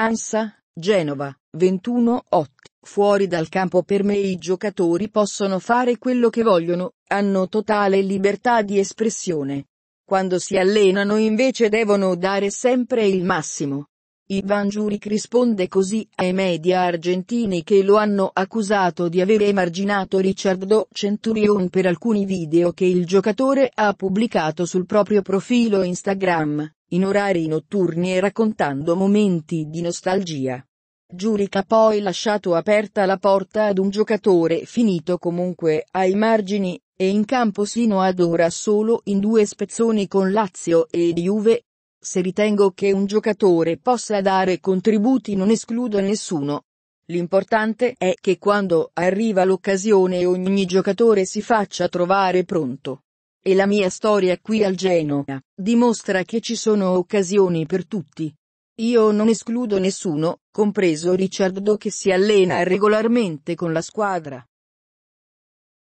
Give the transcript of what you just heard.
Ansa, Genova, 21-8. Fuori dal campo per me i giocatori possono fare quello che vogliono, hanno totale libertà di espressione. Quando si allenano invece devono dare sempre il massimo. Ivan Giuric risponde così ai media argentini che lo hanno accusato di aver emarginato Ricciardo Centurion per alcuni video che il giocatore ha pubblicato sul proprio profilo Instagram in orari notturni e raccontando momenti di nostalgia. Giurica ha poi lasciato aperta la porta ad un giocatore finito comunque ai margini, e in campo sino ad ora solo in due spezzoni con Lazio e Juve. Se ritengo che un giocatore possa dare contributi non escludo nessuno. L'importante è che quando arriva l'occasione ogni giocatore si faccia trovare pronto. E la mia storia qui al Genoa dimostra che ci sono occasioni per tutti. Io non escludo nessuno, compreso Ricciardo che si allena regolarmente con la squadra.